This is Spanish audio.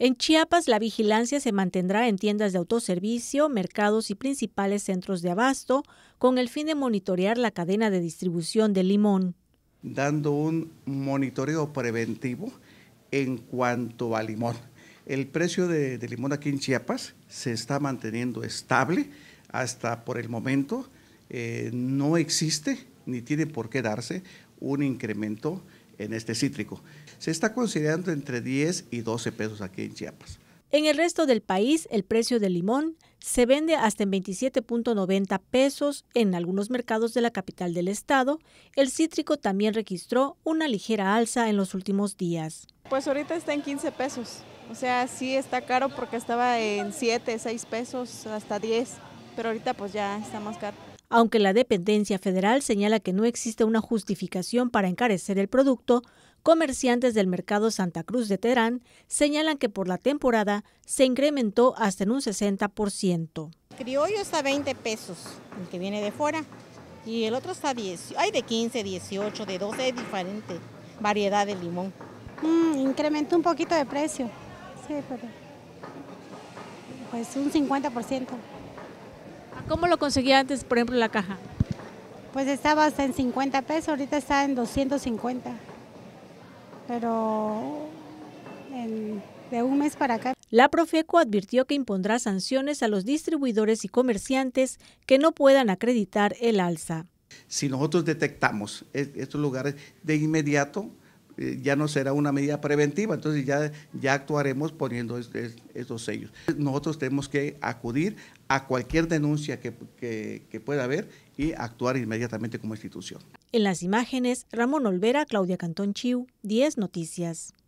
En Chiapas, la vigilancia se mantendrá en tiendas de autoservicio, mercados y principales centros de abasto, con el fin de monitorear la cadena de distribución de limón. Dando un monitoreo preventivo en cuanto a limón. El precio de, limón aquí en Chiapas se está manteniendo estable hasta por el momento. Eh, no existe ni tiene por qué darse un incremento en este cítrico. Se está considerando entre 10 y 12 pesos aquí en Chiapas. En el resto del país, el precio del limón se vende hasta en 27.90 pesos en algunos mercados de la capital del estado. El cítrico también registró una ligera alza en los últimos días. Pues ahorita está en 15 pesos. O sea, sí está caro porque estaba en 7, 6 pesos, hasta 10. Pero ahorita pues ya está más caro. Aunque la dependencia federal señala que no existe una justificación para encarecer el producto, comerciantes del mercado Santa Cruz de Terán señalan que por la temporada se incrementó hasta en un 60%. Criollo está a 20 pesos, el que viene de fuera, y el otro está a 10. Hay de 15, 18, de 12, diferente variedad de limón. Mm, incrementó un poquito de precio, sí, pero pues un 50%. ¿Cómo lo conseguía antes, por ejemplo, la caja? Pues estaba hasta en 50 pesos, ahorita está en 250. Pero de un mes para acá. La Profeco advirtió que impondrá sanciones a los distribuidores y comerciantes que no puedan acreditar el alza. Si nosotros detectamos e-, estos lugares, de inmediato eh, ya no será una medida preventiva, entonces ya, ya actuaremos poniendo estos esos sellos. Nosotros tenemos que acudir a cualquier denuncia que, que, que pueda haber y actuar inmediatamente como institución. En las imágenes, Ramón Olvera, Claudia Cantón Chiu, 10 Noticias.